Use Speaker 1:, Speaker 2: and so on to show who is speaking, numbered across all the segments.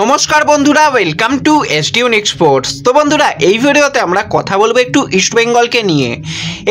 Speaker 1: নমস্কার বন্ধুরা welcome to S unique sports তো বন্ধুরা এই ভিডিওতে আমরা কথা বলবো একটু ইস্টবেঙ্গলকে নিয়ে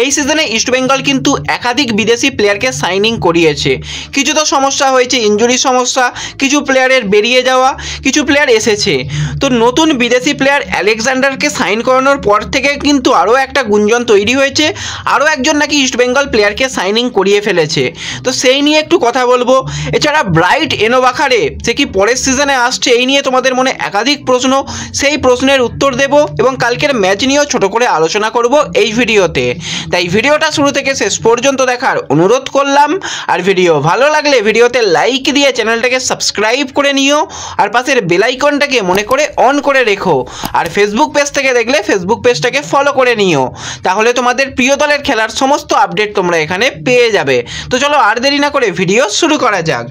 Speaker 1: এই সিজনে ইস্টবেঙ্গল কিন্তু একাধিক বিদেশি প্লেয়ারকে সাইনিং করিয়েছে কিছু তো সমস্যা হয়েছে ইঞ্জুরি সমস্যা কিছু প্লেয়ারের বেরিয়ে যাওয়া কিছু প্লেয়ার এসেছে তো নতুন বিদেশি প্লেয়ার অ্যালেকজান্ডারকে সাইন করানোর পর থেকে কিন্তু আরও একটা গুঞ্জন তৈরি হয়েছে আরও একজন নাকি ইস্টবেঙ্গল প্লেয়ারকে সাইনিং করিয়ে ফেলেছে তো সেই নিয়ে একটু কথা বলবো এছাড়া ব্রাইট এনোবাখারে সে কি পরের সিজনে আসছে এই নিয়ে নিয়ে তোমাদের মনে একাধিক প্রশ্ন সেই প্রশ্নের উত্তর দেব এবং কালকের ম্যাচ নিয়েও ছোট করে আলোচনা করব এই ভিডিওতে তাই ভিডিওটা শুরু থেকে শেষ পর্যন্ত দেখার অনুরোধ করলাম আর ভিডিও ভালো লাগলে ভিডিওতে লাইক দিয়ে চ্যানেলটাকে সাবস্ক্রাইব করে নিও আর পাশের বেলাইকনটাকে মনে করে অন করে রেখো আর ফেসবুক পেজ থেকে দেখলে ফেসবুক পেজটাকে ফলো করে নিও তাহলে তোমাদের প্রিয় দলের খেলার সমস্ত আপডেট তোমরা এখানে পেয়ে যাবে তো চলো আর দেরি না করে ভিডিও শুরু করা যাক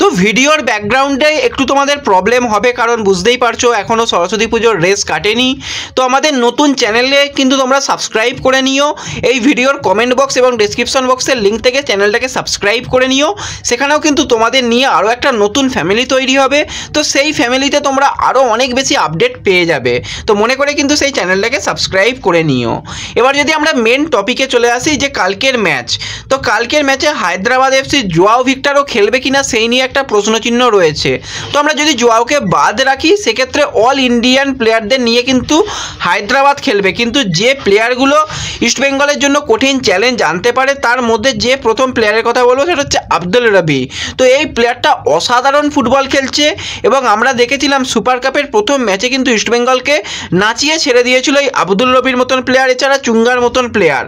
Speaker 1: তো ভিডিওর ব্যাকগ্রাউন্ডে একটু তোমাদের প্রবলেম হবে কারণ বুঝতেই পারছো এখনও সরস্বতী পুজোর রেস কাটেনি তো আমাদের নতুন চ্যানেলে কিন্তু তোমরা সাবস্ক্রাইব করে নিও এই ভিডিওর কমেন্ট বক্স এবং ডিসক্রিপশন বক্সের লিঙ্ক থেকে চ্যানেলটাকে সাবস্ক্রাইব করে নিও সেখানেও কিন্তু তোমাদের নিয়ে আরও একটা নতুন ফ্যামিলি তৈরি হবে তো সেই ফ্যামিলিতে তোমরা আরও অনেক বেশি আপডেট পেয়ে যাবে তো মনে করে কিন্তু সেই চ্যানেলটাকে সাবস্ক্রাইব করে নিও এবার যদি আমরা মেন টপিকে চলে আসি যে কালকের ম্যাচ তো কালকের ম্যাচে হায়দ্রাবাদ এফসি জোয়াও ভিক্টারও খেলবে কিনা সেই নিয়ে একটা প্রশ্নচিহ্ন রয়েছে তো আমরা যদি জোয়াওকে বাদ রাখি সেক্ষেত্রে অল ইন্ডিয়ান প্লেয়ারদের নিয়ে কিন্তু হায়দ্রাবাদ খেলবে কিন্তু যে প্লেয়ারগুলো ইস্টবেঙ্গলের জন্য কঠিন চ্যালেঞ্জ জানতে পারে তার মধ্যে যে প্রথম প্লেয়ারের কথা বলবো সেটা হচ্ছে আব্দুল রবি তো এই প্লেয়ারটা অসাধারণ ফুটবল খেলছে এবং আমরা দেখেছিলাম সুপার কাপের প্রথম ম্যাচে কিন্তু ইস্টবেঙ্গলকে নাচিয়ে ছেড়ে দিয়েছিল এই আব্দুল রবির মতন প্লেয়ার এছাড়া চুঙ্গার মতন প্লেয়ার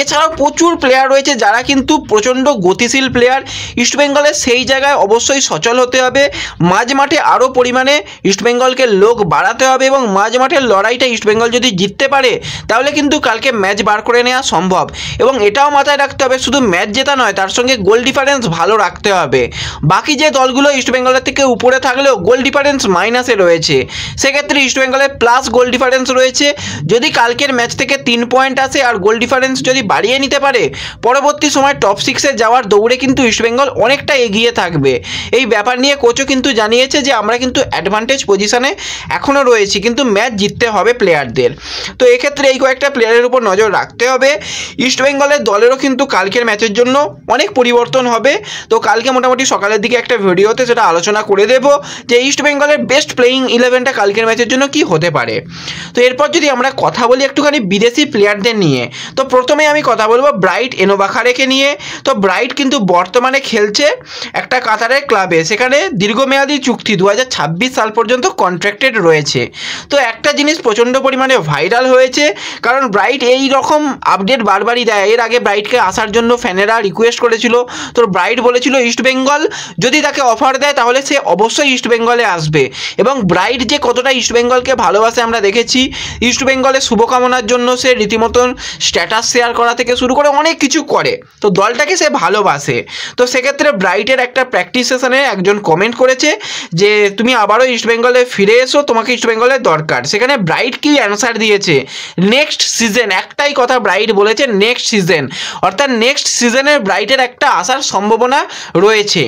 Speaker 1: এছাড়াও প্রচুর প্লেয়ার রয়েছে যারা কিন্তু প্রচণ্ড গতিশীল প্লেয়ার ইস্টবেঙ্গলে সেই জায়গায় অবশ্যই সচল হতে হবে মাঝ মাঠে আরও পরিমাণে ইস্টবেঙ্গলকে লোক বাড়াতে হবে এবং মাঝ মাঠের লড়াইটা ইস্টবেঙ্গল যদি জিততে পারে তাহলে কিন্তু কালকে ম্যাচ বার করে নেওয়া সম্ভব এবং এটাও মাথায় রাখতে হবে শুধু ম্যাচ জেতা নয় তার সঙ্গে গোল ডিফারেন্স ভালো রাখতে হবে বাকি যে দলগুলো ইস্টবেঙ্গলের থেকে উপরে থাকলেও গোল ডিফারেন্স মাইনাসে রয়েছে সেক্ষেত্রে ইস্টবেঙ্গলের প্লাস গোল ডিফারেন্স রয়েছে যদি কালকের ম্যাচ থেকে তিন পয়েন্ট আসে আর গোল ডিফারেন্স যদি যদি বাড়িয়ে নিতে পারে পরবর্তী সময় টপ সিক্সে যাওয়ার দৌড়ে কিন্তু ইস্টবেঙ্গল অনেকটা এগিয়ে থাকবে এই ব্যাপার নিয়ে কোচও কিন্তু জানিয়েছে যে আমরা কিন্তু অ্যাডভান্টেজ পজিশনে এখনও রয়েছি কিন্তু ম্যাচ জিততে হবে প্লেয়ারদের তো এক্ষেত্রে এই কয়েকটা প্লেয়ারের উপর নজর রাখতে হবে ইস্টবেঙ্গলের দলেরও কিন্তু কালকের ম্যাচের জন্য অনেক পরিবর্তন হবে তো কালকে মোটামুটি সকালের দিকে একটা ভিডিওতে সেটা আলোচনা করে দেব যে ইস্টবেঙ্গলের বেস্ট প্লেয়িং ইলেভেনটা কালকের ম্যাচের জন্য কি হতে পারে তো এরপর যদি আমরা কথা বলি একটুখানি বিদেশি প্লেয়ারদের নিয়ে তো প্রথমে প্রথমে আমি কথা বলবো ব্রাইট এনোবাখারেকে নিয়ে তো ব্রাইট কিন্তু বর্তমানে খেলছে একটা কাতারের ক্লাবে সেখানে দীর্ঘমেয়াদী চুক্তি দু সাল পর্যন্ত কন্ট্রাক্টেড রয়েছে তো একটা জিনিস প্রচণ্ড পরিমাণে ভাইরাল হয়েছে কারণ ব্রাইট এই রকম আপডেট বারবারই দেয় এর আগে ব্রাইটকে আসার জন্য ফ্যানেরা রিকোয়েস্ট করেছিল তো ব্রাইট বলেছিল ইস্টবেঙ্গল যদি তাকে অফার দেয় তাহলে সে অবশ্যই ইস্টবেঙ্গলে আসবে এবং ব্রাইট যে কতটা ইস্টবেঙ্গলকে ভালোবাসে আমরা দেখেছি ইস্টবেঙ্গলের শুভকামনার জন্য সে রীতিমতন স্ট্যাটাস শেয়ার করা থেকে শুরু করে অনেক কিছু করে তো দলটাকে সে ভালোবাসে তো সেক্ষেত্রে ব্রাইটের একটা প্র্যাকটিস সেশনে একজন কমেন্ট করেছে যে তুমি আবারও ইস্টবেঙ্গলে ফিরে এসো তোমাকে ইস্টবেঙ্গলের দরকার সেখানে ব্রাইট কি অ্যান্সার দিয়েছে নেক্সট সিজন একটাই কথা ব্রাইট বলেছে নেক্সট সিজন অর্থাৎ নেক্সট সিজনে ব্রাইটের একটা আসার সম্ভাবনা রয়েছে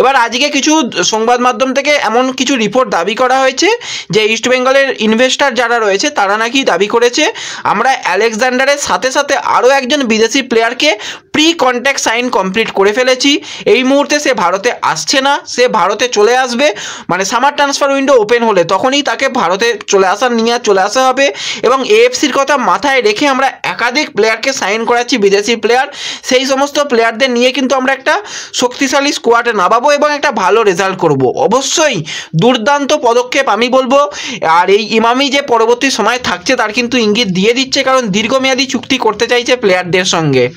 Speaker 1: এবার আজকে কিছু সংবাদ মাধ্যম থেকে এমন কিছু রিপোর্ট দাবি করা হয়েছে যে ইস্টবেঙ্গলের ইনভেস্টার যারা রয়েছে তারা নাকি দাবি করেছে আমরা অ্যালেকজান্ডারের সাথে সাথে আর আরও একজন বিদেশি প্লেয়ারকে প্রি কন্ট্যাক্ট সাইন কমপ্লিট করে ফেলেছি এই মুহূর্তে সে ভারতে আসছে না সে ভারতে চলে আসবে মানে সামার ট্রান্সফার উইন্ডো ওপেন হলে তখনই তাকে ভারতে চলে আসার নিয়ে চলে আসা হবে এবং এএফসির কথা মাথায় রেখে আমরা একাধিক প্লেয়ারকে সাইন করাচ্ছি বিদেশি প্লেয়ার সেই সমস্ত প্লেয়ারদের নিয়ে কিন্তু আমরা একটা শক্তিশালী স্কোয়াডে নামাবো এবং একটা ভালো রেজাল্ট করব অবশ্যই দুর্দান্ত পদক্ষেপ আমি বলবো আর এই ইমামি যে পরবর্তী সময় থাকছে তার কিন্তু ইঙ্গিত দিয়ে দিচ্ছে কারণ দীর্ঘমেয়াদী চুক্তি করতে চাইছে de de songue.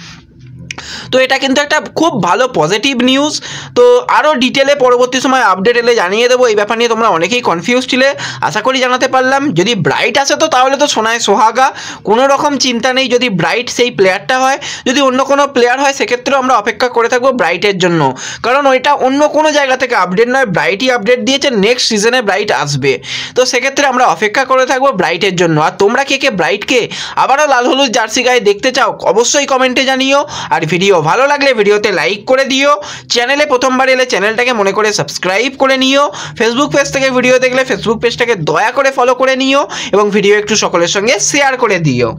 Speaker 1: তো এটা কিন্তু একটা খুব ভালো পজিটিভ নিউজ তো আরও ডিটেলে পরবর্তী সময় আপডেট এলে জানিয়ে দেবো এই ব্যাপার নিয়ে তোমরা অনেকেই কনফিউজ ছিলে আশা করি জানাতে পারলাম যদি ব্রাইট আসে তো তাহলে তো সোনায় সোহাগা কোনো রকম চিন্তা নেই যদি ব্রাইট সেই প্লেয়ারটা হয় যদি অন্য কোনো প্লেয়ার হয় সেক্ষেত্রেও আমরা অপেক্ষা করে থাকবো ব্রাইটের জন্য কারণ ওইটা অন্য কোনো জায়গা থেকে আপডেট নয় ব্রাইটই আপডেট দিয়েছে নেক্সট সিজনে ব্রাইট আসবে তো সেক্ষেত্রে আমরা অপেক্ষা করে থাকবো ব্রাইটের জন্য আর তোমরা কে কে ব্রাইটকে আবারও লাল হলুদ জার্সি গায়ে দেখতে চাও অবশ্যই কমেন্টে জানিও আর ভিডিও ভালো লাগলে ভিডিওতে লাইক করে দিও চ্যানেলে প্রথমবার এলে চ্যানেলটাকে মনে করে সাবস্ক্রাইব করে নিও ফেসবুক পেজ থেকে ভিডিও দেখলে ফেসবুক পেজটাকে দয়া করে ফলো করে নিও এবং ভিডিও একটু সকলের সঙ্গে শেয়ার করে দিও